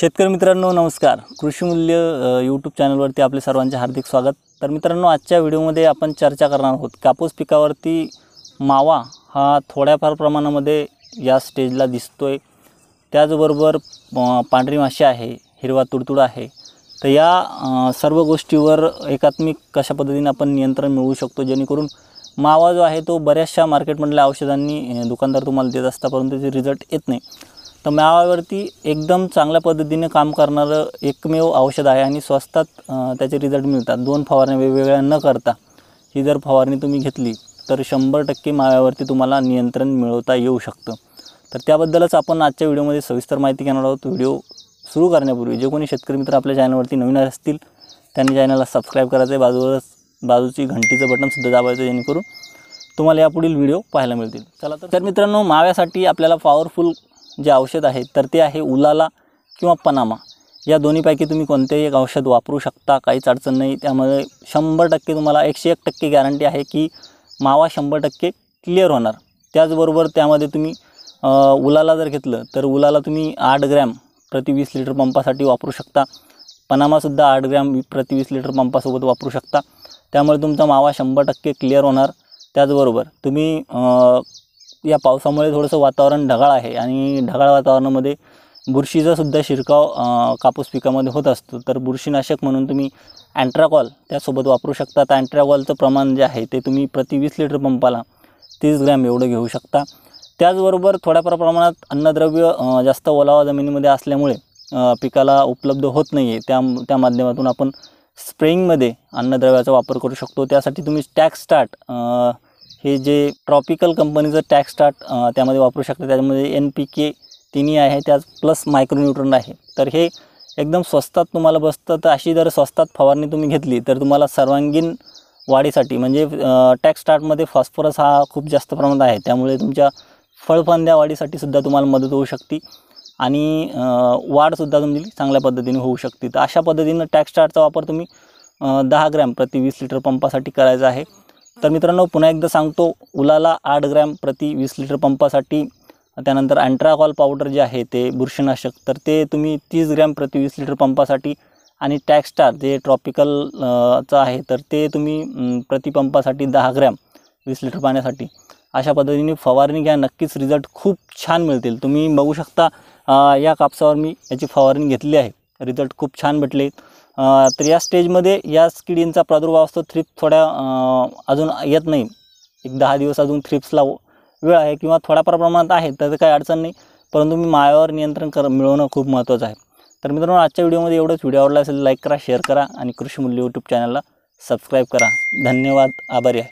शेतकरी मित्रांनो नमस्कार कृषीमूल्य यूट्यूब चॅनलवरती आपले सर्वांचे हार्दिक स्वागत तर मित्रांनो आजच्या व्हिडिओमध्ये आपण चर्चा करणार आहोत कापूस पिकावरती मावा हा थोड्याफार प्रमाणामध्ये या स्टेजला दिसतो आहे त्याचबरोबर पांढरी माशी आहे हिरवा तुडतुड आहे तर या सर्व गोष्टीवर एकात्मिक कशा पद्धतीने आपण नियंत्रण मिळवू शकतो जेणेकरून मावा जो आहे तो बऱ्याचशा मार्केटमधल्या औषधांनी दुकानदार तुम्हाला देत असता परंतु त्याचे रिझल्ट येत नाही तर माव्यावरती एकदम चांगल्या पद्धतीने काम करणारं एकमेव औषध आहे आणि स्वस्तात त्याचे रिझल्ट मिळतात दोन फवारण्या वेगवेगळ्या न करता ही जर फवारणी तुम्ही घेतली तर शंभर टक्के माव्यावरती तुम्हाला नियंत्रण मिळवता येऊ शकतं तर त्याबद्दलच आपण आजच्या व्हिडिओमध्ये सविस्तर माहिती घेणार आहोत व्हिडिओ सुरू करण्यापूर्वी जे कोणी शेतकरी मित्र आपल्या चॅनलवरती नवीन असतील त्यांनी चॅनलला सबस्क्राईब करायचं आहे बाजूवरच बाजूची घंटीचं बटनसुद्धा दाबायचं जेणेकरून तुम्हाला यापुढील व्हिडिओ पाहायला मिळतील चला तर मित्रांनो माव्यासाठी आपल्याला पॉवरफुल जे औषध आहे तर ते आहे उलाला किंवा पनामा या दोन्हीपैकी तुम्ही कोणतेही एक औषध वापरू शकता काहीच अडचण नाही त्यामध्ये शंभर टक्के तुम्हाला एकशे एक टक्के गॅरंटी आहे की मावा शंभर टक्के क्लिअर होणार त्याचबरोबर त्यामध्ये तुम्ही उलाला जर घेतलं तर उलाला तुम्ही आठ ग्रॅम प्रति वीस लिटर पंपासाठी वापरू शकता पनामासुद्धा आठ ग्रॅम प्रति वीस लिटर पंपासोबत वापरू शकता त्यामुळे तुमचा मावा शंभर टक्के क्लिअर होणार त्याचबरोबर तुम्ही या पावसामुळे थोडंसं वातावरण ढगाळ आहे आणि ढगाळ वातावरणामध्ये सुद्धा शिरकाव कापूस पिकामध्ये होत असतो तर बुरशीनाशक म्हणून तुम्ही अँट्राकॉल त्यासोबत वापरू शकता तर अँट्राकॉलचं प्रमाण जे आहे ते तुम्ही प्रति वीस लिटर पंपाला तीस ग्रॅम एवढं घेऊ शकता त्याचबरोबर थोड्याफार प्रमाणात अन्नद्रव्य जास्त ओलावा जमिनीमध्ये असल्यामुळे पिकाला उपलब्ध होत नाही आहे त्या त्या माध्यमातून आपण स्प्रेईंगमध्ये अन्नद्रव्याचा वापर करू शकतो त्यासाठी तुम्ही स्टॅक स्टार्ट हे जे ट्रॉपिकल कंपनीचं स्टार्ट त्यामध्ये वापरू शकते त्याच्यामध्ये एन पी के तिन्ही आहे त्याच प्लस मायक्रोन्यूट्रन आहे तर हे एकदम स्वस्तात तुम्हाला बसतं तर अशी जर स्वस्तात फवारणी तुम्ही घेतली तर तुम्हाला सर्वांगीण वाढीसाठी म्हणजे स्टार्टमध्ये फॉस्फरस हा खूप जास्त प्रमाणात आहे त्यामुळे तुमच्या फळफांद्या वाढीसाठी सुद्धा तुम्हाला मदत होऊ शकते आणि वाढसुद्धा तुमची चांगल्या पद्धतीने होऊ शकते तर अशा पद्धतीनं स्टार्टचा वापर तुम्ही दहा ग्रॅम प्रति वीस लिटर पंपासाठी करायचा आहे तर मित्रांनो पुन्हा एकदा सांगतो उलाला आठ ग्रॅम प्रति वीस लिटर पंपासाठी त्यानंतर अँट्राकॉल पावडर जे आहे ते बुरशीनाशक तर ते तुम्ही तीस ग्रॅम प्रति वीस लिटर पंपासाठी आणि टॅक्स्टार जे ट्रॉपिकलचं आहे तर ते तुम्ही प्रतिपंपासाठी दहा ग्रॅम वीस लिटर पाण्यासाठी अशा पद्धतीने फवारणी घ्या नक्कीच रिझल्ट खूप छान मिळतील तुम्ही बघू शकता या कापसावर मी याची फवारणी घेतली आहे रिझल्ट खूप छान भेटले तर या स्टेजमध्ये या किडींचा प्रादुर्भाव असतो थ्रिप्स थोड्या अजून येत नाही एक दहा दिवस अजून थ्रिप्सला वेळ आहे किंवा थोड्याफार प्रमाणात आहे तर काही अडचण नाही परंतु मी मायावर नियंत्रण कर मिळवणं खूप महत्त्वाचं आहे तर मित्रांनो आजच्या व्हिडिओमध्ये एवढंच व्हिडिओ आवडला असेल लाईक करा शेअर करा आणि कृषी मूल्य यूट्यूब चॅनलला सबस्क्राईब करा धन्यवाद आभारी आहे